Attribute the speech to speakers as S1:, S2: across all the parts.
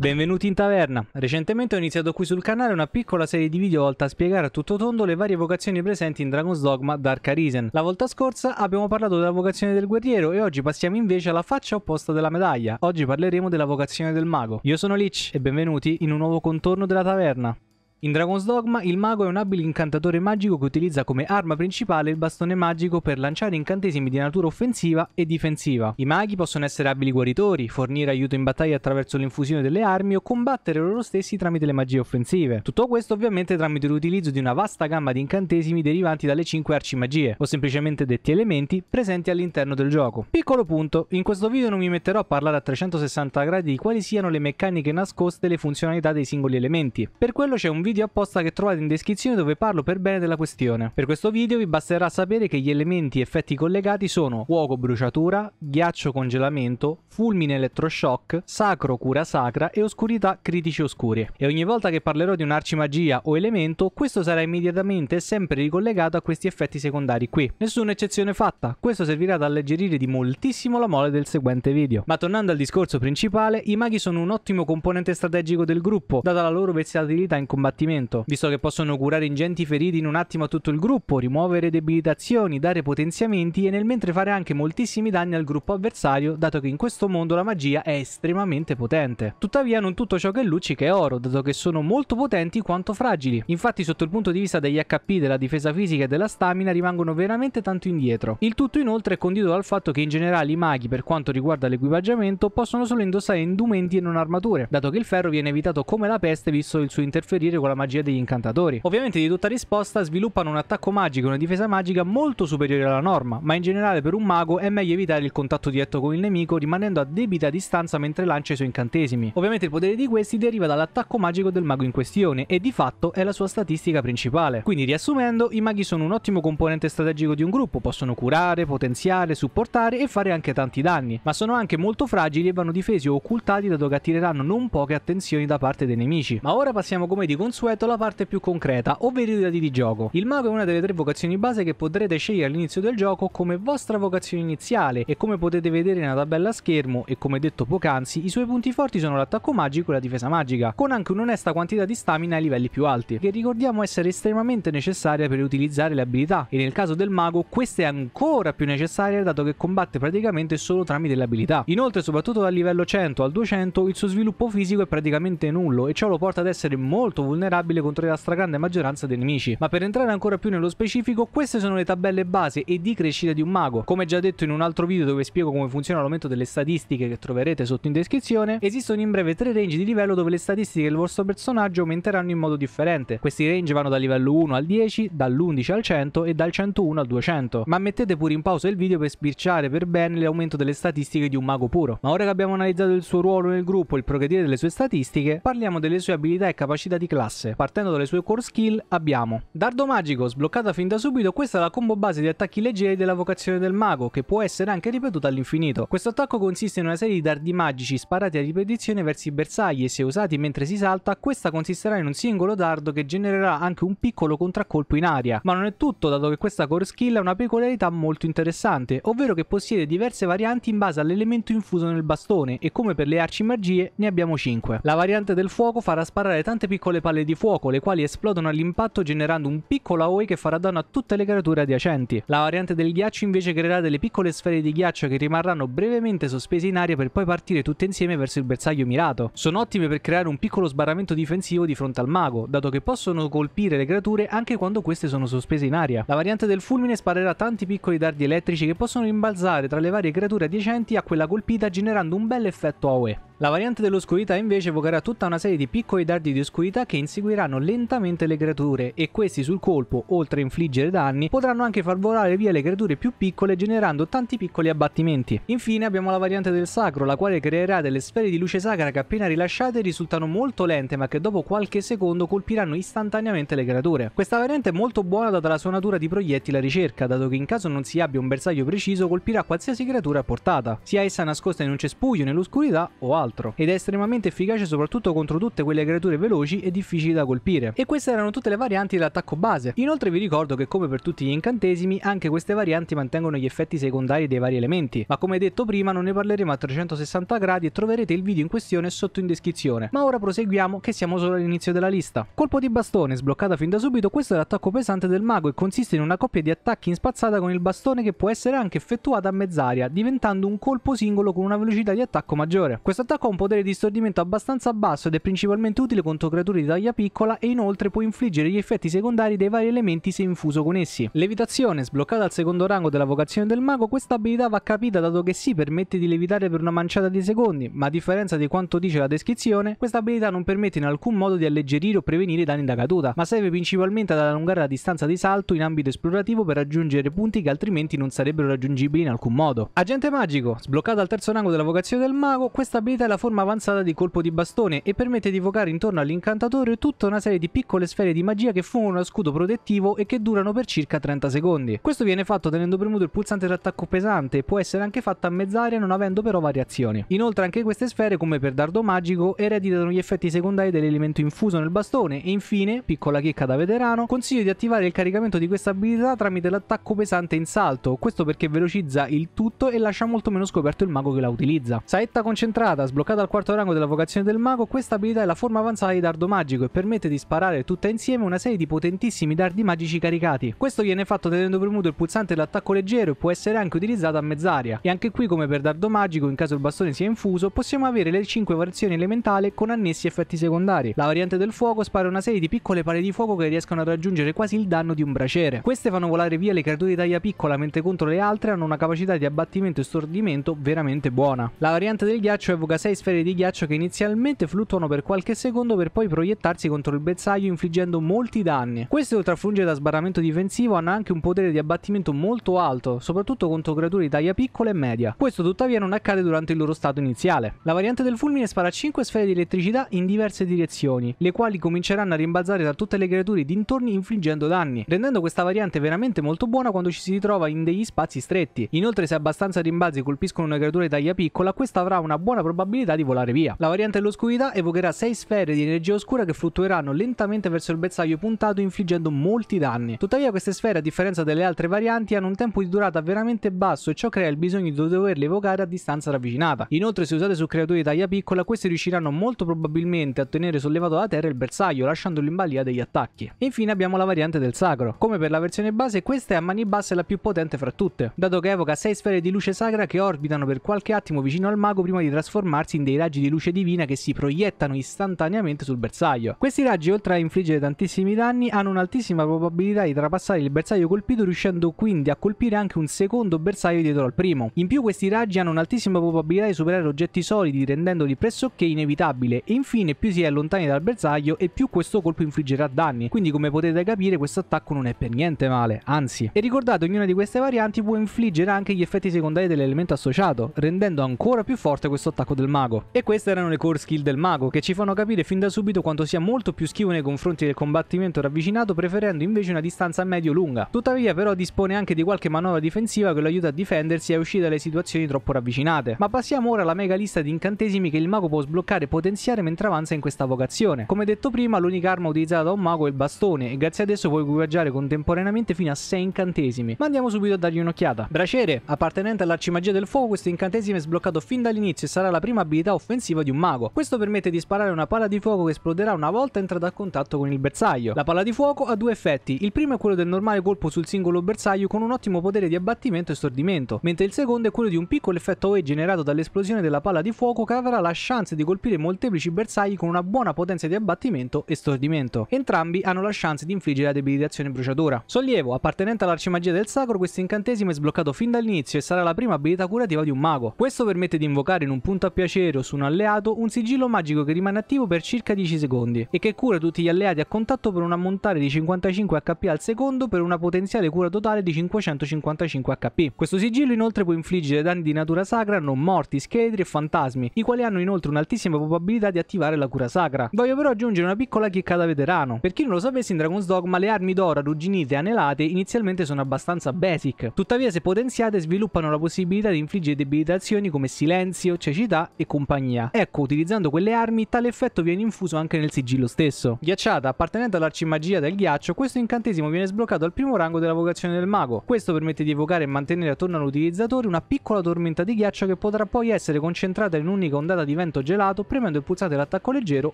S1: Benvenuti in taverna. Recentemente ho iniziato qui sul canale una piccola serie di video volta a spiegare a tutto tondo le varie vocazioni presenti in Dragon's Dogma Dark Arisen. La volta scorsa abbiamo parlato della vocazione del guerriero e oggi passiamo invece alla faccia opposta della medaglia. Oggi parleremo della vocazione del mago. Io sono Lich e benvenuti in un nuovo contorno della taverna. In Dragon's Dogma il mago è un abile incantatore magico che utilizza come arma principale il bastone magico per lanciare incantesimi di natura offensiva e difensiva. I maghi possono essere abili guaritori, fornire aiuto in battaglia attraverso l'infusione delle armi o combattere loro stessi tramite le magie offensive. Tutto questo ovviamente tramite l'utilizzo di una vasta gamma di incantesimi derivanti dalle 5 arci magie, o semplicemente detti elementi, presenti all'interno del gioco. Piccolo punto, in questo video non mi metterò a parlare a 360 gradi di quali siano le meccaniche nascoste e le funzionalità dei singoli elementi. Per quello c'è un video video apposta che trovate in descrizione dove parlo per bene della questione. Per questo video vi basterà sapere che gli elementi e effetti collegati sono fuoco bruciatura, ghiaccio congelamento, fulmine elettroshock, sacro cura sacra e oscurità critici oscuri. E ogni volta che parlerò di un'arcimagia o elemento, questo sarà immediatamente sempre ricollegato a questi effetti secondari qui. Nessuna eccezione fatta, questo servirà ad alleggerire di moltissimo la mole del seguente video. Ma tornando al discorso principale, i maghi sono un ottimo componente strategico del gruppo, data la loro versatilità in combattimento combattimento, visto che possono curare ingenti feriti in un attimo a tutto il gruppo, rimuovere debilitazioni, dare potenziamenti e nel mentre fare anche moltissimi danni al gruppo avversario, dato che in questo mondo la magia è estremamente potente. Tuttavia non tutto ciò che luccica è oro, dato che sono molto potenti quanto fragili. Infatti sotto il punto di vista degli HP, della difesa fisica e della stamina rimangono veramente tanto indietro. Il tutto inoltre è condito dal fatto che in generale i maghi, per quanto riguarda l'equipaggiamento, possono solo indossare indumenti e non armature, dato che il ferro viene evitato come la peste visto il suo interferire con con la magia degli incantatori. Ovviamente di tutta risposta sviluppano un attacco magico e una difesa magica molto superiore alla norma, ma in generale per un mago è meglio evitare il contatto diretto con il nemico rimanendo a debita distanza mentre lancia i suoi incantesimi. Ovviamente il potere di questi deriva dall'attacco magico del mago in questione e di fatto è la sua statistica principale. Quindi riassumendo, i maghi sono un ottimo componente strategico di un gruppo, possono curare, potenziare, supportare e fare anche tanti danni, ma sono anche molto fragili e vanno difesi o occultati dato che attireranno non poche attenzioni da parte dei nemici. Ma ora passiamo come di consueto consueto la parte più concreta, ovvero i dati di gioco. Il mago è una delle tre vocazioni base che potrete scegliere all'inizio del gioco come vostra vocazione iniziale e come potete vedere nella tabella a schermo e come detto poc'anzi, i suoi punti forti sono l'attacco magico e la difesa magica, con anche un'onesta quantità di stamina ai livelli più alti, che ricordiamo essere estremamente necessaria per utilizzare le abilità, e nel caso del mago questa è ancora più necessaria dato che combatte praticamente solo tramite le abilità. Inoltre soprattutto dal livello 100 al 200 il suo sviluppo fisico è praticamente nullo e ciò lo porta ad essere molto vulnerabile vulnerabile contro la stragrande maggioranza dei nemici. Ma per entrare ancora più nello specifico, queste sono le tabelle base e di crescita di un mago. Come già detto in un altro video dove spiego come funziona l'aumento delle statistiche che troverete sotto in descrizione, esistono in breve tre range di livello dove le statistiche del vostro personaggio aumenteranno in modo differente. Questi range vanno dal livello 1 al 10, dall'11 al 100 e dal 101 al 200. Ma mettete pure in pausa il video per sbirciare per bene l'aumento delle statistiche di un mago puro. Ma ora che abbiamo analizzato il suo ruolo nel gruppo e il progredire delle sue statistiche, parliamo delle sue abilità e capacità di classe classe. Partendo dalle sue core skill abbiamo Dardo Magico, sbloccata fin da subito, questa è la combo base di attacchi leggeri della vocazione del mago, che può essere anche ripetuta all'infinito. Questo attacco consiste in una serie di dardi magici sparati a ripetizione verso i bersagli e se usati mentre si salta, questa consisterà in un singolo dardo che genererà anche un piccolo contraccolpo in aria. Ma non è tutto, dato che questa core skill ha una peculiarità molto interessante, ovvero che possiede diverse varianti in base all'elemento infuso nel bastone e come per le arci magie ne abbiamo 5. La variante del fuoco farà sparare tante piccole palle scale di fuoco, le quali esplodono all'impatto generando un piccolo AOE che farà danno a tutte le creature adiacenti. La variante del ghiaccio invece creerà delle piccole sfere di ghiaccio che rimarranno brevemente sospese in aria per poi partire tutte insieme verso il bersaglio mirato. Sono ottime per creare un piccolo sbarramento difensivo di fronte al mago, dato che possono colpire le creature anche quando queste sono sospese in aria. La variante del fulmine sparerà tanti piccoli dardi elettrici che possono rimbalzare tra le varie creature adiacenti a quella colpita generando un bel effetto AOE. La variante dell'oscurità invece evocherà tutta una serie di piccoli dardi di oscurità che inseguiranno lentamente le creature e questi sul colpo, oltre a infliggere danni, potranno anche far volare via le creature più piccole generando tanti piccoli abbattimenti. Infine abbiamo la variante del sacro, la quale creerà delle sfere di luce sacra che appena rilasciate risultano molto lente ma che dopo qualche secondo colpiranno istantaneamente le creature. Questa variante è molto buona data la sua natura di proiettile a ricerca, dato che in caso non si abbia un bersaglio preciso colpirà qualsiasi creatura a portata, sia essa nascosta in un cespuglio, nell'oscurità o altro altro ed è estremamente efficace soprattutto contro tutte quelle creature veloci e difficili da colpire. E queste erano tutte le varianti dell'attacco base. Inoltre vi ricordo che come per tutti gli incantesimi anche queste varianti mantengono gli effetti secondari dei vari elementi, ma come detto prima non ne parleremo a 360 gradi e troverete il video in questione sotto in descrizione. Ma ora proseguiamo che siamo solo all'inizio della lista. Colpo di bastone, sbloccata fin da subito, questo è l'attacco pesante del mago e consiste in una coppia di attacchi in spazzata con il bastone che può essere anche effettuata a mezz'aria, diventando un colpo singolo con una velocità di attacco maggiore. Questo attacco attacco ha un potere di stordimento abbastanza basso ed è principalmente utile contro creature di taglia piccola e inoltre può infliggere gli effetti secondari dei vari elementi se infuso con essi. Levitazione, sbloccata al secondo rango della vocazione del mago, questa abilità va capita dato che si permette di levitare per una manciata di secondi, ma a differenza di quanto dice la descrizione, questa abilità non permette in alcun modo di alleggerire o prevenire i danni da caduta, ma serve principalmente ad allungare la distanza di salto in ambito esplorativo per raggiungere punti che altrimenti non sarebbero raggiungibili in alcun modo. Agente magico, sbloccata al terzo rango della vocazione del mago, questa abilità la forma avanzata di colpo di bastone e permette di evocare intorno all'incantatore tutta una serie di piccole sfere di magia che da scudo protettivo e che durano per circa 30 secondi. Questo viene fatto tenendo premuto il pulsante d'attacco pesante, può essere anche fatto a mezz'aria non avendo però variazioni. Inoltre anche queste sfere, come per dardo magico, ereditano gli effetti secondari dell'elemento infuso nel bastone e infine, piccola chicca da veterano, consiglio di attivare il caricamento di questa abilità tramite l'attacco pesante in salto, questo perché velocizza il tutto e lascia molto meno scoperto il mago che la utilizza. Saetta concentrata, sbagliata Bloccata al quarto rango della vocazione del mago, questa abilità è la forma avanzata di dardo magico e permette di sparare tutta insieme una serie di potentissimi dardi magici caricati. Questo viene fatto tenendo premuto il pulsante dell'attacco leggero e può essere anche utilizzato a mezz'aria. E anche qui come per dardo magico, in caso il bastone sia infuso, possiamo avere le 5 variazioni elementali con annessi effetti secondari. La variante del fuoco spara una serie di piccole pale di fuoco che riescono a raggiungere quasi il danno di un braciere. Queste fanno volare via le creature di taglia piccola mentre contro le altre hanno una capacità di abbattimento e stordimento veramente buona. La variante del ghiaccio evoca 6 6 sfere di ghiaccio che inizialmente fluttuano per qualche secondo per poi proiettarsi contro il bersaglio infliggendo molti danni. Queste oltre a fungere da sbarramento difensivo hanno anche un potere di abbattimento molto alto, soprattutto contro creature di taglia piccola e media. Questo tuttavia non accade durante il loro stato iniziale. La variante del fulmine spara 5 sfere di elettricità in diverse direzioni, le quali cominceranno a rimbalzare da tutte le creature dintorni infliggendo danni, rendendo questa variante veramente molto buona quando ci si ritrova in degli spazi stretti. Inoltre se abbastanza rimbalzi colpiscono una creatura di taglia piccola, questa avrà una buona probabilità possibilità di volare via. La variante dell'oscurità evocherà 6 sfere di energia oscura che fluttueranno lentamente verso il bersaglio puntato infliggendo molti danni. Tuttavia queste sfere a differenza delle altre varianti hanno un tempo di durata veramente basso e ciò crea il bisogno di doverle evocare a distanza ravvicinata. Inoltre se usate su creature di taglia piccola queste riusciranno molto probabilmente a tenere sollevato da terra il bersaglio lasciandolo in balia degli attacchi. E infine abbiamo la variante del sacro. Come per la versione base questa è a mani basse la più potente fra tutte, dato che evoca 6 sfere di luce sacra che orbitano per qualche attimo vicino al mago prima di trasformarsi trasformarsi in dei raggi di luce divina che si proiettano istantaneamente sul bersaglio. Questi raggi, oltre a infliggere tantissimi danni, hanno un'altissima probabilità di trapassare il bersaglio colpito, riuscendo quindi a colpire anche un secondo bersaglio dietro al primo. In più questi raggi hanno un'altissima probabilità di superare oggetti solidi, rendendoli pressoché inevitabili, e infine più si è lontani dal bersaglio e più questo colpo infliggerà danni, quindi come potete capire questo attacco non è per niente male, anzi. E ricordate, ognuna di queste varianti può infliggere anche gli effetti secondari dell'elemento associato, rendendo ancora più forte questo attacco del del mago. E queste erano le core skill del mago, che ci fanno capire fin da subito quanto sia molto più schivo nei confronti del combattimento ravvicinato, preferendo invece una distanza medio-lunga. Tuttavia però dispone anche di qualche manovra difensiva che lo aiuta a difendersi e a uscire dalle situazioni troppo ravvicinate. Ma passiamo ora alla mega lista di incantesimi che il mago può sbloccare e potenziare mentre avanza in questa vocazione. Come detto prima, l'unica arma utilizzata da un mago è il bastone, e grazie ad esso puoi equipaggiare contemporaneamente fino a 6 incantesimi. Ma andiamo subito a dargli un'occhiata. Braciere, appartenente all'arcimagia del fuoco, questo incantesimo è sbloccato fin dall'inizio e sarà la prima estrema abilità offensiva di un mago. Questo permette di sparare una palla di fuoco che esploderà una volta entrata a contatto con il bersaglio. La palla di fuoco ha due effetti, il primo è quello del normale colpo sul singolo bersaglio con un ottimo potere di abbattimento e stordimento, mentre il secondo è quello di un piccolo effetto OE generato dall'esplosione della palla di fuoco che avrà la chance di colpire molteplici bersagli con una buona potenza di abbattimento e stordimento. Entrambi hanno la chance di infliggere la debilitazione bruciatura. Sollievo, appartenente all'arcimagia del sacro, questo incantesimo è sbloccato fin dall'inizio e sarà la prima abilità curativa di un mago. Questo permette di invocare in un punto a piacere piacere o su un alleato un sigillo magico che rimane attivo per circa 10 secondi e che cura tutti gli alleati a contatto per un ammontare di 55 HP al secondo per una potenziale cura totale di 555 HP. Questo sigillo inoltre può infliggere danni di natura sacra, non morti, scheletri e fantasmi, i quali hanno inoltre un'altissima probabilità di attivare la cura sacra. Voglio però aggiungere una piccola chicca da veterano. Per chi non lo sapesse in Dragon's Dogma le armi d'oro arrugginite e anelate inizialmente sono abbastanza basic, tuttavia se potenziate sviluppano la possibilità di infliggere debilitazioni come silenzio, cecità e compagnia. Ecco, utilizzando quelle armi, tale effetto viene infuso anche nel sigillo stesso. Ghiacciata, appartenente all'arcimagia del ghiaccio, questo incantesimo viene sbloccato al primo rango della vocazione del mago. Questo permette di evocare e mantenere attorno all'utilizzatore una piccola tormenta di ghiaccio che potrà poi essere concentrata in un'unica ondata di vento gelato premendo il pulsante dell'attacco leggero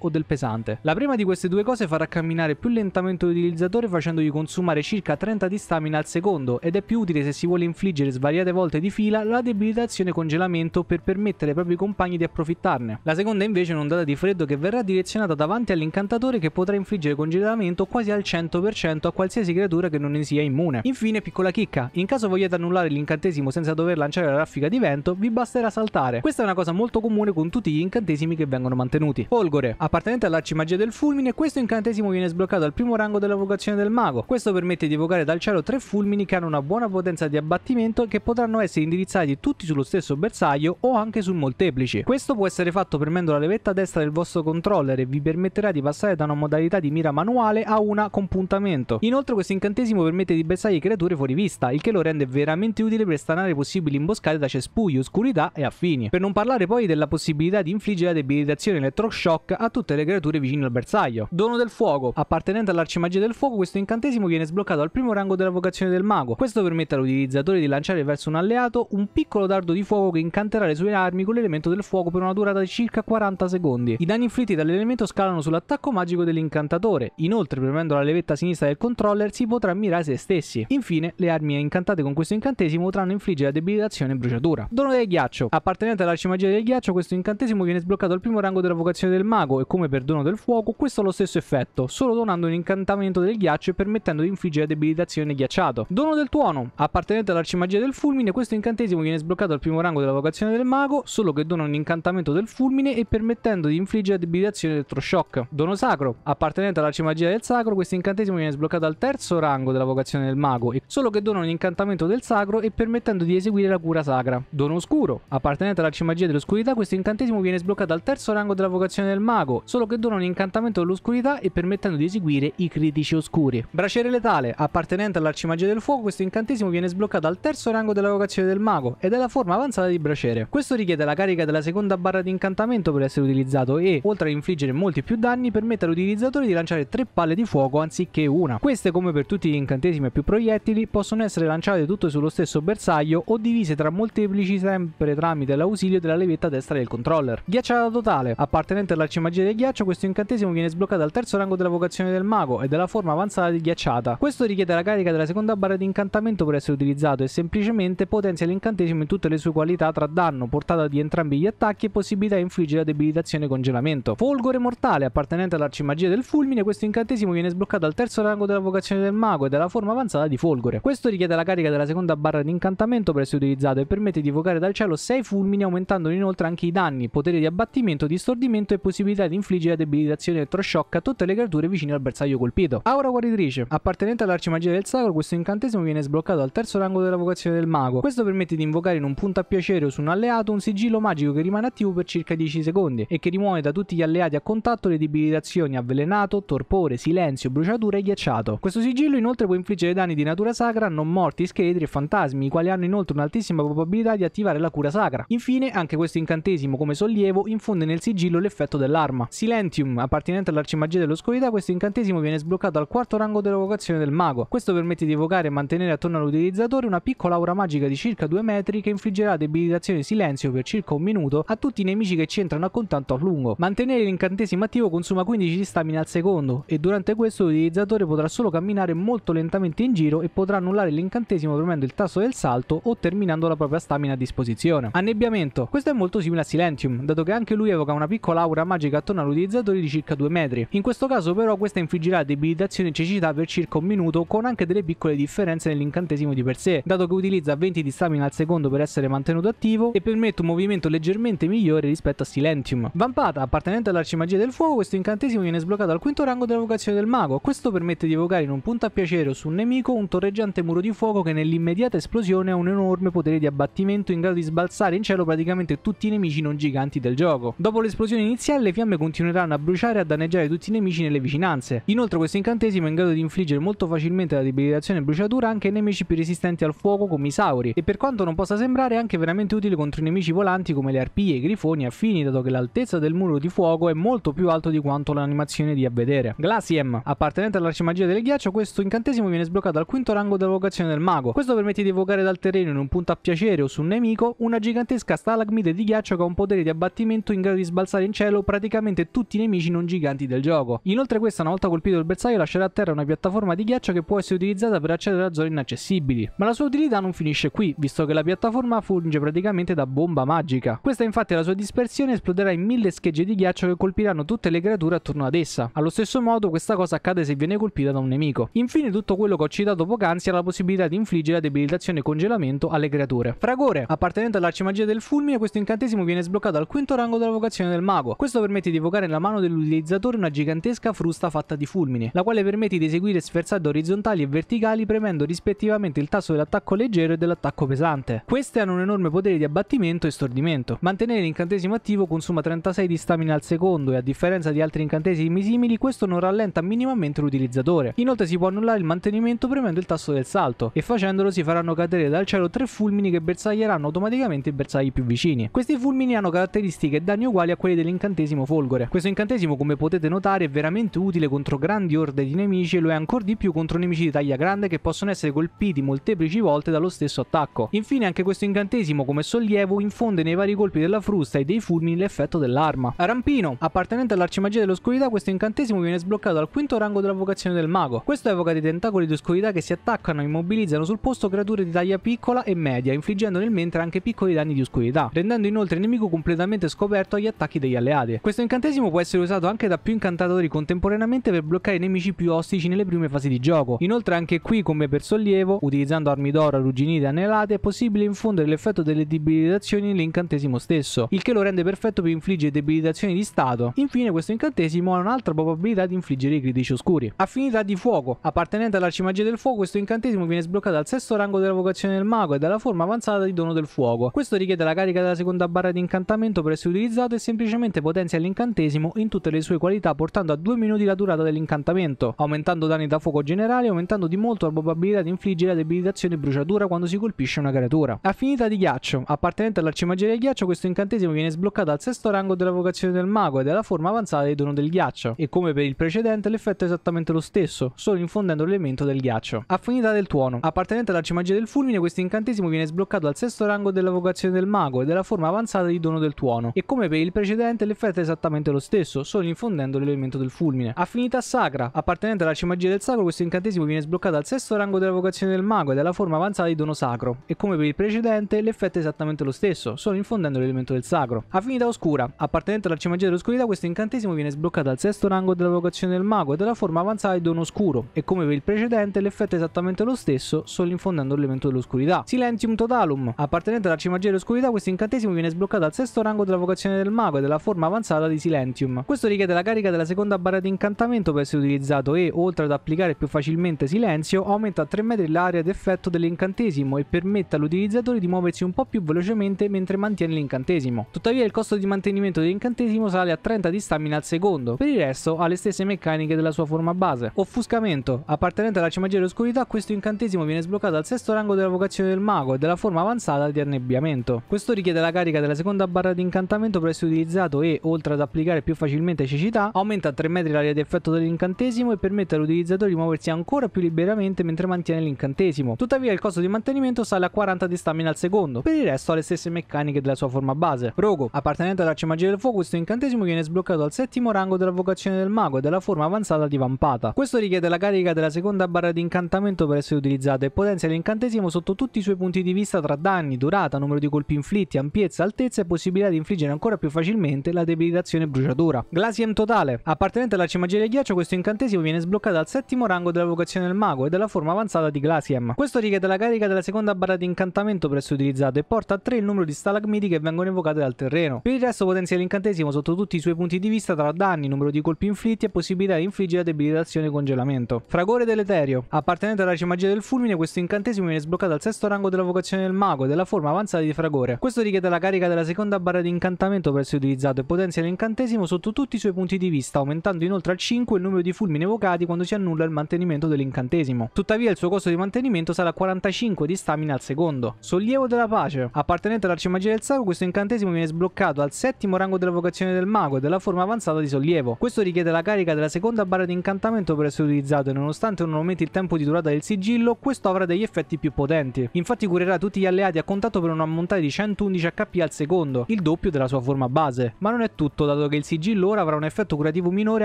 S1: o del pesante. La prima di queste due cose farà camminare più lentamente l'utilizzatore facendogli consumare circa 30 di stamina al secondo ed è più utile se si vuole infliggere svariate volte di fila la debilitazione congelamento per permettere ai propri compagni bisogno di approfittarne. La seconda invece è un'ondata di freddo che verrà direzionata davanti all'incantatore che potrà infliggere congelamento quasi al 100% a qualsiasi creatura che non ne sia immune. Infine piccola chicca, in caso vogliate annullare l'incantesimo senza dover lanciare la raffica di vento, vi basterà saltare. Questa è una cosa molto comune con tutti gli incantesimi che vengono mantenuti. Folgore, appartenente all'arcimagia del fulmine, questo incantesimo viene sbloccato al primo rango della vocazione del mago. Questo permette di evocare dal cielo tre fulmini che hanno una buona potenza di abbattimento e che potranno essere indirizzati tutti sullo stesso bersaglio o anche su molteplici. Questo può essere fatto premendo la levetta destra del vostro controller e vi permetterà di passare da una modalità di mira manuale a una con puntamento. Inoltre questo incantesimo permette di bersagli creature fuori vista, il che lo rende veramente utile per stanare possibili imboscate da cespugli, oscurità e affini. Per non parlare poi della possibilità di infliggere la debilitazione elettroshock a tutte le creature vicine al bersaglio. Dono del fuoco. Appartenente all'arcimagia del fuoco questo incantesimo viene sbloccato al primo rango della vocazione del mago. Questo permette all'utilizzatore di lanciare verso un alleato un piccolo dardo di fuoco che incanterà le sue armi con l'elemento del fuoco fuoco per una durata di circa 40 secondi. I danni inflitti dall'elemento scalano sull'attacco magico dell'incantatore, inoltre premendo la levetta sinistra del controller si potrà mirare se stessi. Infine, le armi incantate con questo incantesimo potranno infliggere debilitazione e bruciatura. Dono del ghiaccio. Appartenente all'arcimagia del ghiaccio, questo incantesimo viene sbloccato al primo rango della vocazione del mago e come per dono del fuoco questo ha lo stesso effetto, solo donando un incantamento del ghiaccio e permettendo di infliggere debilitazione ghiacciato. Dono del tuono. Appartenente all'arcimagia del fulmine, questo incantesimo viene sbloccato al primo rango della vocazione del mago, solo che dona un un incantamento del fulmine e permettendo di infliggere debilitazione elettroshock. Dono sacro. Appartenente all'arcimagia del sacro, questo incantesimo viene sbloccato al terzo rango della vocazione del mago, solo che dona un incantamento del sacro e permettendo di eseguire la cura sacra. Dono oscuro. Appartenente all'arcimagia dell'oscurità, questo incantesimo viene sbloccato al terzo rango della vocazione del mago, solo che dona un incantamento dell'oscurità e permettendo di eseguire i critici oscuri. Braciere letale. Appartenente all'arcimagia del fuoco, questo incantesimo viene sbloccato al terzo rango della vocazione del mago ed è la forma avanzata di braciere. Questo richiede la carica della seconda barra di incantamento per essere utilizzato e, oltre ad infliggere molti più danni, permette all'utilizzatore di lanciare tre palle di fuoco anziché una. Queste, come per tutti gli incantesimi e più proiettili, possono essere lanciate tutte sullo stesso bersaglio o divise tra molteplici sempre tramite l'ausilio della levetta destra del controller. Ghiacciata totale. Appartenente all'arcimagia del ghiaccio, questo incantesimo viene sbloccato al terzo rango della vocazione del mago e della forma avanzata di ghiacciata. Questo richiede la carica della seconda barra di incantamento per essere utilizzato e semplicemente potenzia l'incantesimo in tutte le sue qualità tra danno, portata di entrambi gli attacchi attacchi e possibilità di infliggere la debilitazione e congelamento. Folgore mortale, appartenente all'arcimagia del fulmine, questo incantesimo viene sbloccato al terzo rango della vocazione del mago e della forma avanzata di folgore. Questo richiede la carica della seconda barra di incantamento per essere utilizzato e permette di evocare dal cielo 6 fulmini aumentando inoltre anche i danni, potere di abbattimento, distordimento e possibilità di infliggere la debilitazione elettroshock a tutte le creature vicine al bersaglio colpito. Aura guaritrice, appartenente all'arcimagia del sacro, questo incantesimo viene sbloccato al terzo rango della vocazione del mago. Questo permette di invocare in un punto a piacere o su un alleato un sigillo magico che rimane attivo per circa 10 secondi e che rimuove da tutti gli alleati a contatto le debilitazioni avvelenato, torpore, silenzio, bruciatura e ghiacciato. Questo sigillo inoltre può infliggere danni di natura sacra, non morti, scheletri e fantasmi, i quali hanno inoltre un'altissima probabilità di attivare la cura sacra. Infine, anche questo incantesimo come sollievo infonde nel sigillo l'effetto dell'arma. Silentium, appartenente all'arcimagia dell'oscurità, questo incantesimo viene sbloccato al quarto rango della vocazione del mago. Questo permette di evocare e mantenere attorno all'utilizzatore una piccola aura magica di circa 2 metri che infliggerà debilitazione e silenzio per circa un minuto minuto a tutti i nemici che ci entrano a contatto a lungo. Mantenere l'incantesimo attivo consuma 15 di stamina al secondo e durante questo l'utilizzatore potrà solo camminare molto lentamente in giro e potrà annullare l'incantesimo premendo il tasto del salto o terminando la propria stamina a disposizione. Annebbiamento. Questo è molto simile a Silentium, dato che anche lui evoca una piccola aura magica attorno all'utilizzatore di circa 2 metri. In questo caso però questa infliggerà debilitazione e cecità per circa un minuto con anche delle piccole differenze nell'incantesimo di per sé, dato che utilizza 20 di stamina al secondo per essere mantenuto attivo e permette un movimento leggermente leggermente migliore rispetto a Silentium. Vampata, appartenente all'arcimagia del fuoco, questo incantesimo viene sbloccato al quinto rango della vocazione del mago. Questo permette di evocare in un punto a piacere o su un nemico un torreggiante muro di fuoco che nell'immediata esplosione ha un enorme potere di abbattimento in grado di sbalzare in cielo praticamente tutti i nemici non giganti del gioco. Dopo l'esplosione iniziale le fiamme continueranno a bruciare e a danneggiare tutti i nemici nelle vicinanze. Inoltre questo incantesimo è in grado di infliggere molto facilmente la debilitazione e bruciatura anche ai nemici più resistenti al fuoco come i Sauri e per quanto non possa sembrare è anche veramente utile contro i nemici volanti come le arpie serpie e grifoni affini dato che l'altezza del muro di fuoco è molto più alto di quanto l'animazione dia a vedere. Glacium, appartenente all'arcimagia del ghiaccio, questo incantesimo viene sbloccato al quinto rango della vocazione del mago. Questo permette di evocare dal terreno in un punto a piacere o su un nemico una gigantesca stalagmite di ghiaccio che ha un potere di abbattimento in grado di sbalzare in cielo praticamente tutti i nemici non giganti del gioco. Inoltre questa una volta colpito il bersaglio lascerà a terra una piattaforma di ghiaccio che può essere utilizzata per accedere a zone inaccessibili. Ma la sua utilità non finisce qui, visto che la piattaforma funge praticamente da bomba magica. Questa infatti la sua dispersione esploderà in mille schegge di ghiaccio che colpiranno tutte le creature attorno ad essa. Allo stesso modo questa cosa accade se viene colpita da un nemico. Infine tutto quello che ho citato poc'anzi ha la possibilità di infliggere la debilitazione e congelamento alle creature. Fragore, appartenente all'arcimagia del fulmine, questo incantesimo viene sbloccato al quinto rango della vocazione del mago. Questo permette di evocare nella mano dell'utilizzatore una gigantesca frusta fatta di fulmini, la quale permette di eseguire sferzate orizzontali e verticali premendo rispettivamente il tasso dell'attacco leggero e dell'attacco pesante. Queste hanno un enorme potere di abbattimento e stordimento. Mantenere l'incantesimo attivo consuma 36 di stamina al secondo e a differenza di altri incantesimi simili questo non rallenta minimamente l'utilizzatore. Inoltre si può annullare il mantenimento premendo il tasto del salto e facendolo si faranno cadere dal cielo tre fulmini che bersaglieranno automaticamente i bersagli più vicini. Questi fulmini hanno caratteristiche e danni uguali a quelli dell'incantesimo folgore. Questo incantesimo come potete notare è veramente utile contro grandi orde di nemici e lo è ancora di più contro nemici di taglia grande che possono essere colpiti molteplici volte dallo stesso attacco. Infine anche questo incantesimo come sollievo infonde nei vari colpi colpi della frusta e dei fulmini l'effetto dell'arma. A Rampino, appartenente all'arcimagia dell'oscurità, questo incantesimo viene sbloccato al quinto rango della vocazione del mago. Questo evoca dei tentacoli di oscurità che si attaccano e immobilizzano sul posto creature di taglia piccola e media, infliggendo nel mentre anche piccoli danni di oscurità, rendendo inoltre il nemico completamente scoperto agli attacchi degli alleati. Questo incantesimo può essere usato anche da più incantatori contemporaneamente per bloccare i nemici più ostici nelle prime fasi di gioco. Inoltre anche qui, come per sollievo, utilizzando armi d'oro, arrugginite e anelate, è possibile infondere l'effetto delle debilitazioni nell'incantesimo stesso, il che lo rende perfetto per infliggere debilitazioni di stato. Infine questo incantesimo ha un'altra probabilità di infliggere i critici oscuri. Affinità di fuoco. Appartenente all'arcimagia del fuoco, questo incantesimo viene sbloccato al sesto rango della vocazione del mago e dalla forma avanzata di dono del fuoco. Questo richiede la carica della seconda barra di incantamento per essere utilizzato e semplicemente potenzia l'incantesimo in tutte le sue qualità portando a 2 minuti la durata dell'incantamento, aumentando danni da fuoco generali e aumentando di molto la probabilità di infliggere la debilitazione bruciatura quando si colpisce una creatura. Affinità di ghiaccio. Appartenente all'arcimagia del ghiaccio, questo questo incantesimo viene sbloccato al sesto rango della vocazione del mago ed è la forma avanzata di dono del ghiaccio. E come per il precedente l'effetto è esattamente lo stesso, solo infondendo l'elemento del ghiaccio. Affinità del tuono. Appartenente all'arcimagia del fulmine questo incantesimo viene sbloccato al sesto rango della vocazione del mago ed è la forma avanzata di dono del tuono. E come per il precedente l'effetto è esattamente lo stesso, solo infondendo l'elemento del fulmine. Affinità sacra. Appartenente all'arcimagia del sacro questo incantesimo viene sbloccato al sesto rango della vocazione del mago ed è la forma avanzata di dono sacro. E come per il precedente l'effetto è esattamente lo stesso, solo infondendo l'elemento del sacro. Affinità oscura. Appartenente all'arcimagia dell'oscurità, questo incantesimo viene sbloccato al sesto rango della vocazione del mago e della forma avanzata di dono oscuro e come per il precedente l'effetto è esattamente lo stesso, solo infondendo l'elemento dell'oscurità. Silentium Totalum. Appartenente all'arcimagia dell'oscurità, questo incantesimo viene sbloccato al sesto rango della vocazione del mago e della forma avanzata di Silentium. Questo richiede la carica della seconda barra di incantamento per essere utilizzato e, oltre ad applicare più facilmente silenzio, aumenta a 3 metri l'area d'effetto dell'incantesimo e permette all'utilizzatore di muoversi un po' più velocemente mentre mantiene l'incantesimo incantesimo. Tuttavia il costo di mantenimento dell'incantesimo sale a 30 di stamina al secondo, per il resto ha le stesse meccaniche della sua forma base. Offuscamento. Appartenente alla magia oscurità, questo incantesimo viene sbloccato al sesto rango della vocazione del mago e della forma avanzata di annebbiamento. Questo richiede la carica della seconda barra di incantamento per essere utilizzato e, oltre ad applicare più facilmente cecità, aumenta a 3 metri l'area di effetto dell'incantesimo e permette all'utilizzatore di muoversi ancora più liberamente mentre mantiene l'incantesimo. Tuttavia il costo di mantenimento sale a 40 di stamina al secondo, per il resto ha le stesse meccaniche della sua forma forma base. Rogo, appartenente all'arcimagia del fuoco, questo incantesimo viene sbloccato al settimo rango della vocazione del mago e della forma avanzata di Vampata. Questo richiede la carica della seconda barra di incantamento per essere utilizzata e potenzia l'incantesimo sotto tutti i suoi punti di vista tra danni, durata, numero di colpi inflitti, ampiezza, altezza e possibilità di infliggere ancora più facilmente la debilitazione bruciatura. Glasiem totale. Appartenente all'arcimagia del ghiaccio, questo incantesimo viene sbloccato al settimo rango della vocazione del mago e della forma avanzata di Glasiem. Questo richiede la carica della seconda barra di incantamento per essere utilizzato e porta a 3 il numero di stalagmiti che vengono vengono evocate dal terreno. Per il resto potenzia l'incantesimo sotto tutti i suoi punti di vista tra danni, numero di colpi inflitti e possibilità di infliggere debilitazione e congelamento. Fragore dell'Eterio. Appartenente alla magia del fulmine, questo incantesimo viene sbloccato al sesto rango della vocazione del mago, e della forma avanzata di fragore. Questo richiede la carica della seconda barra di incantamento per essere utilizzato e potenzia l'incantesimo sotto tutti i suoi punti di vista, aumentando inoltre a 5 il numero di fulmini evocati quando si annulla il mantenimento dell'incantesimo. Tuttavia il suo costo di mantenimento sarà 45 di stamina al secondo. Sollievo della pace. Appartenente all'arcimagia del sacro, questo questo incantesimo viene sbloccato al settimo rango della vocazione del mago e della forma avanzata di sollievo. Questo richiede la carica della seconda barra di incantamento per essere utilizzato e nonostante non aumenti il tempo di durata del sigillo, questo avrà degli effetti più potenti. Infatti curerà tutti gli alleati a contatto per un ammontare di 111 HP al secondo, il doppio della sua forma base. Ma non è tutto, dato che il sigillo ora avrà un effetto curativo minore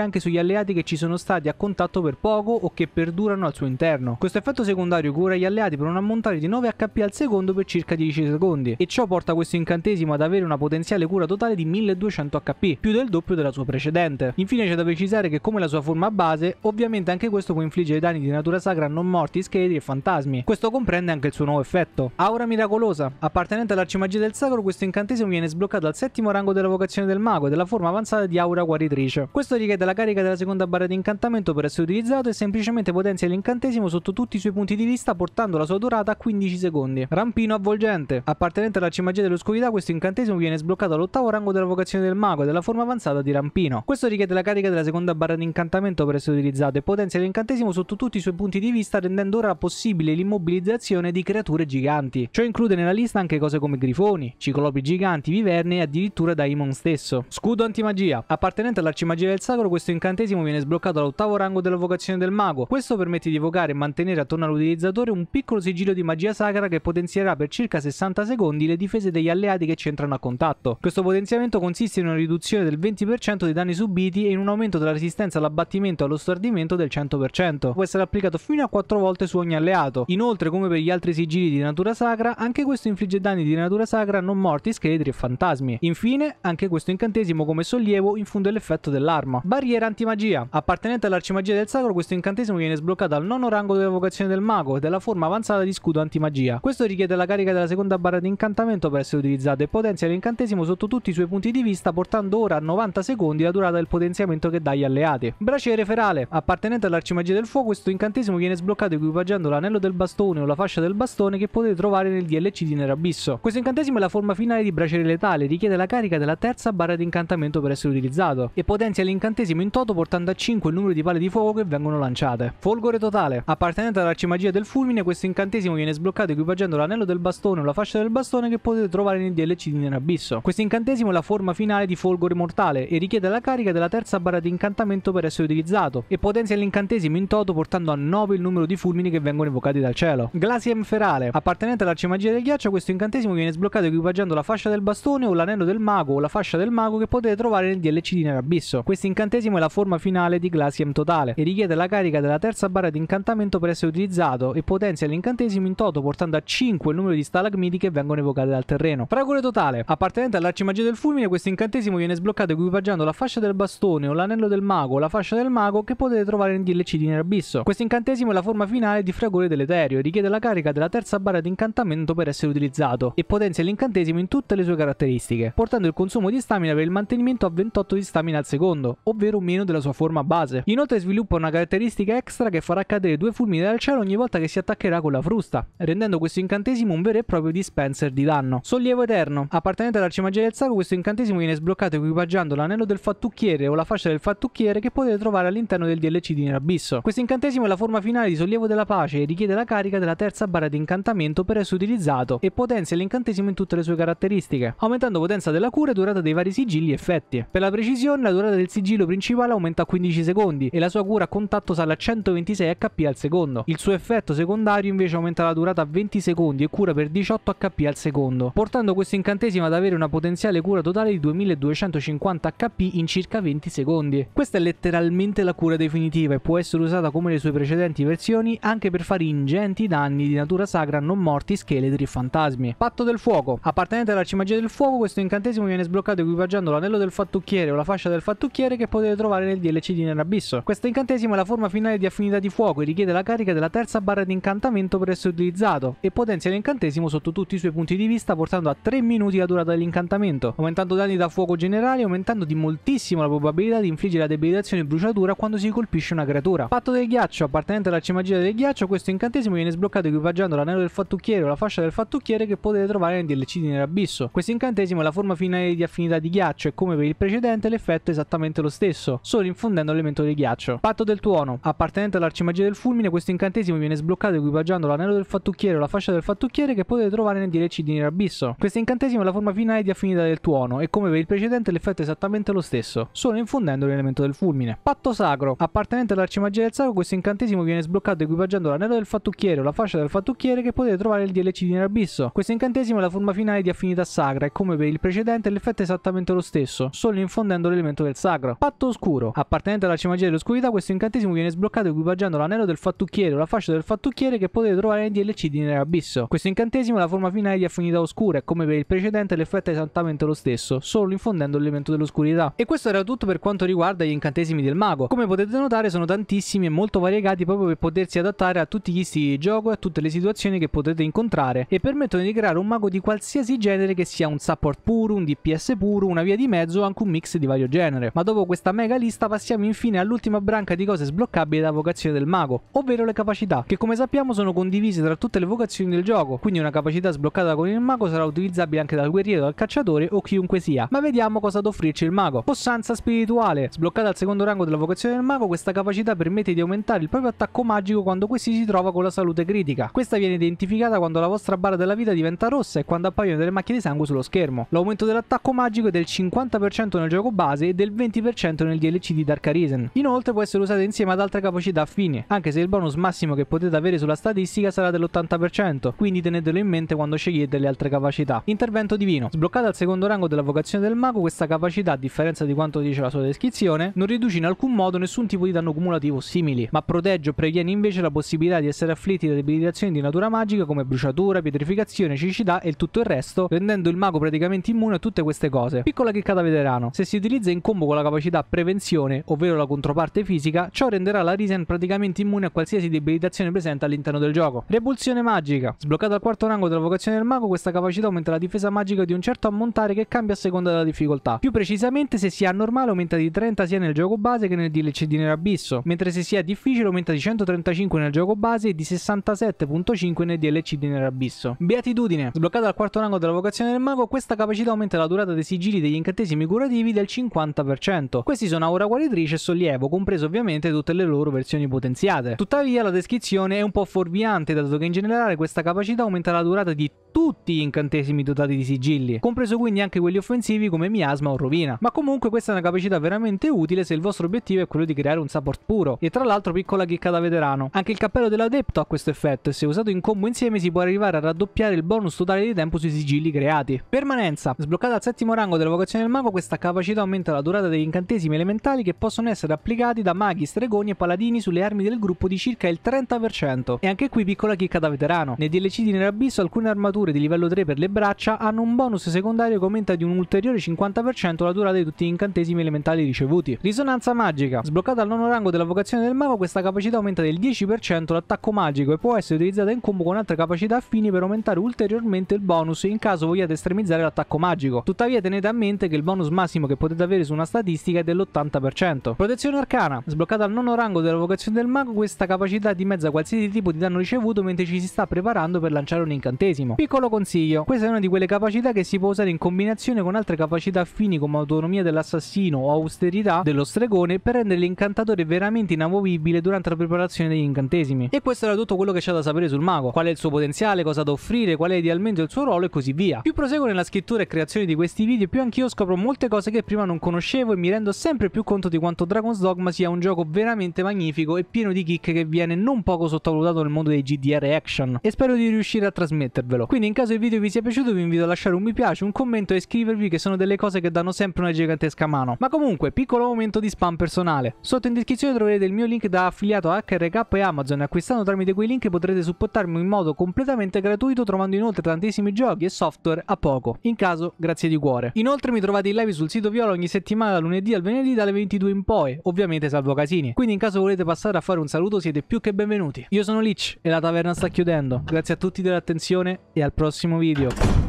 S1: anche sugli alleati che ci sono stati a contatto per poco o che perdurano al suo interno. Questo effetto secondario cura gli alleati per un ammontare di 9 HP al secondo per circa 10 secondi e ciò porta questo incantesimo dodicesimo ad avere una potenziale cura totale di 1200 HP, più del doppio della sua precedente. Infine c'è da precisare che come la sua forma base, ovviamente anche questo può infliggere danni di natura sacra a non morti, scheletri e fantasmi. Questo comprende anche il suo nuovo effetto. Aura miracolosa. Appartenente all'arcimagia del sacro, questo incantesimo viene sbloccato al settimo rango della vocazione del mago e della forma avanzata di aura guaritrice. Questo richiede la carica della seconda barra di incantamento per essere utilizzato e semplicemente potenzia l'incantesimo sotto tutti i suoi punti di vista portando la sua durata a 15 secondi. Rampino avvolgente. Appartenente all'arcimagia dell'oscurità, questo questo incantesimo viene sbloccato all'ottavo rango della vocazione del mago e della forma avanzata di Rampino. Questo richiede la carica della seconda barra di incantamento per essere utilizzato e potenzia l'incantesimo sotto tutti i suoi punti di vista rendendo ora possibile l'immobilizzazione di creature giganti. Ciò include nella lista anche cose come grifoni, ciclopi giganti, viverne e addirittura Daimon stesso. Scudo antimagia. Appartenente all'arcimagia del sacro questo incantesimo viene sbloccato all'ottavo rango della vocazione del mago. Questo permette di evocare e mantenere attorno all'utilizzatore un piccolo sigillo di magia sacra che potenzierà per circa 60 secondi le difese degli alleati che ci entrano a contatto. Questo potenziamento consiste in una riduzione del 20% dei danni subiti e in un aumento della resistenza all'abbattimento e allo stordimento del 100%. Può essere applicato fino a 4 volte su ogni alleato. Inoltre, come per gli altri sigilli di natura sacra, anche questo infligge danni di natura sacra non morti, scheletri e fantasmi. Infine, anche questo incantesimo come sollievo infonde l'effetto dell'arma. Barriera antimagia. Appartenente all'arcimagia del sacro, questo incantesimo viene sbloccato al nono rango della vocazione del mago e della forma avanzata di scudo antimagia. Questo richiede la carica della seconda barra di incantamento per essere utilizzato e potenzia l'incantesimo sotto tutti i suoi punti di vista portando ora a 90 secondi la durata del potenziamento che dà agli alleati. Braciere ferale. Appartenente all'arcimagia del fuoco questo incantesimo viene sbloccato equipaggiando l'anello del bastone o la fascia del bastone che potete trovare nel DLC di Nerabisso. Questo incantesimo è la forma finale di braciere letale, richiede la carica della terza barra di incantamento per essere utilizzato e potenzia l'incantesimo in toto portando a 5 il numero di pale di fuoco che vengono lanciate. Folgore totale. Appartenente all'arcimagia del fulmine questo incantesimo viene sbloccato equipaggiando l'anello del bastone o la fascia del bastone che potete trovare nel DLC uccidere in abisso. Questo incantesimo è la forma finale di Folgore Mortale e richiede la carica della terza barra di incantamento per essere utilizzato e potenzia l'incantesimo in toto portando a 9 il numero di fulmini che vengono evocati dal cielo. Glasium Ferale. Appartenente all'arcimagia del ghiaccio questo incantesimo viene sbloccato equipaggiando la fascia del bastone o l'anello del mago o la fascia del mago che potete trovare nel DLC di Nerabisso. Questo incantesimo è la forma finale di Glasium Totale e richiede la carica della terza barra di incantamento per essere utilizzato e potenzia l'incantesimo in toto portando a 5 il numero di stalagmiti che vengono evocate dal terreno. Fragole caso tale, appartenente all'arcimagia del fulmine, questo incantesimo viene sbloccato equipaggiando la fascia del bastone o l'anello del mago o la fascia del mago che potete trovare nel DLC di Nerabisso. Questo incantesimo è la forma finale di Fragore dell'Eterio e richiede la carica della terza barra di incantamento per essere utilizzato e potenzia l'incantesimo in tutte le sue caratteristiche, portando il consumo di stamina per il mantenimento a 28 di stamina al secondo, ovvero meno della sua forma base. Inoltre sviluppa una caratteristica extra che farà cadere due fulmini dal cielo ogni volta che si attaccherà con la frusta, rendendo questo incantesimo un vero e proprio dispenser di danno. Sollievo Eterno mano. Appartenente all'arcimagia del sacro, questo incantesimo viene sbloccato equipaggiando l'anello del fattucchiere o la fascia del fattucchiere che potete trovare all'interno del DLC di Nerabisso. Questo incantesimo è la forma finale di sollievo della pace e richiede la carica della terza barra di incantamento per essere utilizzato e potenzia l'incantesimo in tutte le sue caratteristiche, aumentando potenza della cura e durata dei vari sigilli e effetti. Per la precisione, la durata del sigillo principale aumenta a 15 secondi e la sua cura a contatto sale a 126 HP al secondo. Il suo effetto secondario invece aumenta la durata a 20 secondi e cura per 18 HP al secondo, portando questo incantesimo incantesimo ad avere una potenziale cura totale di 2250 HP in circa 20 secondi. Questa è letteralmente la cura definitiva e può essere usata come le sue precedenti versioni anche per fare ingenti danni di natura sacra non morti, scheletri e fantasmi. Patto del fuoco. Appartenente all'arcimagia del fuoco, questo incantesimo viene sbloccato equipaggiando l'anello del fattucchiere o la fascia del fattucchiere che potete trovare nel DLC di Nerabisso. Questo incantesimo è la forma finale di affinità di fuoco e richiede la carica della terza barra di incantamento per essere utilizzato e potenzia l'incantesimo sotto tutti i suoi punti di vista portando a 3000 minuti la durata dell'incantamento, aumentando danni da fuoco generali, e aumentando di moltissimo la probabilità di infliggere la debilitazione e bruciatura quando si colpisce una creatura. Patto del ghiaccio, appartenente all'arcimagia del ghiaccio, questo incantesimo viene sbloccato equipaggiando l'anello del fattucchiere o la fascia del fattucchiere che potete trovare nel DLC di Nerabisso. Questo incantesimo è la forma finale di affinità di ghiaccio e come per il precedente l'effetto è esattamente lo stesso, solo infondendo l'elemento del ghiaccio. Patto del tuono, appartenente all'arcimagia del fulmine, questo incantesimo viene sbloccato equipaggiando l'anello del fattucchiere o la fascia del fattucchiere che potete trovare nel DLC di Nerabisso. Questo incantesimo trentesimo la forma finale di affinità del tuono e come per il precedente l'effetto è esattamente lo stesso, solo infondendo l'elemento del fulmine. Patto sacro. Appartenente all'arcimagia del sacro questo incantesimo viene sbloccato equipaggiando l'anello del fattucchiere o la fascia del fattucchiere che potete trovare nel DLC di Nerabisso. Questo incantesimo è la forma finale di affinità sacra e come per il precedente l'effetto è esattamente lo stesso, solo infondendo l'elemento del sacro. Patto oscuro. Appartenente all'arcimagia dell'oscurità questo incantesimo viene sbloccato equipaggiando l'anello del fattucchiere o la fascia del fattucchiere che potete trovare nel DLC di Nerabisso. Questo incantesimo è la forma finale di affinità oscura e come per il precedente l'effetto è esattamente lo stesso, solo infondendo l'elemento dell'oscurità. E questo era tutto per quanto riguarda gli incantesimi del mago. Come potete notare sono tantissimi e molto variegati proprio per potersi adattare a tutti gli stili di gioco e a tutte le situazioni che potete incontrare e permettono di creare un mago di qualsiasi genere che sia un support puro, un DPS puro, una via di mezzo o anche un mix di vario genere. Ma dopo questa mega lista passiamo infine all'ultima branca di cose sbloccabili da vocazione del mago, ovvero le capacità, che come sappiamo sono condivise tra tutte le vocazioni del gioco, quindi una capacità sbloccata con il mago sarà utilizzabile anche dal guerriero, dal cacciatore o chiunque sia. Ma vediamo cosa ad offrirci il mago. Possanza spirituale. Sbloccata al secondo rango della vocazione del mago, questa capacità permette di aumentare il proprio attacco magico quando questi si trova con la salute critica. Questa viene identificata quando la vostra barra della vita diventa rossa e quando appaiono delle macchie di sangue sullo schermo. L'aumento dell'attacco magico è del 50% nel gioco base e del 20% nel DLC di Dark Arisen. Inoltre può essere usata insieme ad altre capacità affine, anche se il bonus massimo che potete avere sulla statistica sarà dell'80%, quindi tenetelo in mente quando scegliete le altre capacità. Inter intervento divino. Sbloccata al secondo rango della vocazione del mago, questa capacità, a differenza di quanto dice la sua descrizione, non riduce in alcun modo nessun tipo di danno cumulativo simili, ma protegge o previene invece la possibilità di essere afflitti da debilitazioni di natura magica come bruciatura, pietrificazione, cecità e tutto il resto, rendendo il mago praticamente immune a tutte queste cose. Piccola chiccata veterano, se si utilizza in combo con la capacità prevenzione, ovvero la controparte fisica, ciò renderà la Risen praticamente immune a qualsiasi debilitazione presente all'interno del gioco. Repulsione magica, sbloccata al quarto rango della vocazione del mago, questa capacità aumenta la difesa difesa magica di un certo ammontare che cambia a seconda della difficoltà. Più precisamente se si ha normale aumenta di 30 sia nel gioco base che nel DLC di Nero Abisso, mentre se si è difficile aumenta di 135 nel gioco base e di 67.5 nel DLC di Nero Abisso. Beatitudine. Sbloccata al quarto rango della vocazione del mago, questa capacità aumenta la durata dei sigilli degli incantesimi curativi del 50%. Questi sono aura guaritrice e sollievo, compreso ovviamente tutte le loro versioni potenziate. Tuttavia la descrizione è un po' fuorviante, dato che in generale questa capacità aumenta la durata di tutti gli incantesimi dotati dotati di sigilli, compreso quindi anche quelli offensivi come Miasma o Rovina. Ma comunque questa è una capacità veramente utile se il vostro obiettivo è quello di creare un support puro. E tra l'altro piccola chicca da veterano. Anche il cappello dell'adepto ha questo effetto e se usato in combo insieme si può arrivare a raddoppiare il bonus totale di tempo sui sigilli creati. Permanenza. Sbloccata al settimo rango della vocazione del mago questa capacità aumenta la durata degli incantesimi elementali che possono essere applicati da maghi, stregoni e paladini sulle armi del gruppo di circa il 30%. E anche qui piccola chicca da veterano. Nei DLC di Nerabisso alcune armature di livello 3 per le braccia hanno un bonus secondario che aumenta di un ulteriore 50% la durata di tutti gli incantesimi elementali ricevuti. Risonanza magica. Sbloccata al nono rango della vocazione del mago, questa capacità aumenta del 10% l'attacco magico e può essere utilizzata in combo con altre capacità affini per aumentare ulteriormente il bonus in caso vogliate estremizzare l'attacco magico. Tuttavia tenete a mente che il bonus massimo che potete avere su una statistica è dell'80%. Protezione arcana. Sbloccata al nono rango della vocazione del mago, questa capacità dimezza qualsiasi tipo di danno ricevuto mentre ci si sta preparando per lanciare un incantesimo. Piccolo consiglio, questa è una di quelle quelle capacità che si può usare in combinazione con altre capacità affini come autonomia dell'assassino o austerità dello stregone per rendere l'incantatore veramente inamovibile durante la preparazione degli incantesimi. E questo era tutto quello che c'è da sapere sul mago, qual è il suo potenziale, cosa da offrire, qual è idealmente il suo ruolo e così via. Più proseguo nella scrittura e creazione di questi video più anch'io scopro molte cose che prima non conoscevo e mi rendo sempre più conto di quanto Dragon's Dogma sia un gioco veramente magnifico e pieno di chicche che viene non poco sottovalutato nel mondo dei GDR action e spero di riuscire a trasmettervelo. Quindi in caso il video vi sia piaciuto vi invito invito a lasciare un mi piace, un commento e iscrivervi che sono delle cose che danno sempre una gigantesca mano. Ma comunque, piccolo momento di spam personale. Sotto in descrizione troverete il mio link da affiliato a HRK e Amazon e acquistando tramite quei link potrete supportarmi in modo completamente gratuito trovando inoltre tantissimi giochi e software a poco. In caso, grazie di cuore. Inoltre mi trovate in live sul sito Viola ogni settimana da lunedì al venerdì dalle 22 in poi, ovviamente salvo casini. Quindi in caso volete passare a fare un saluto siete più che benvenuti. Io sono Lich e la taverna sta chiudendo. Grazie a tutti dell'attenzione e al prossimo video.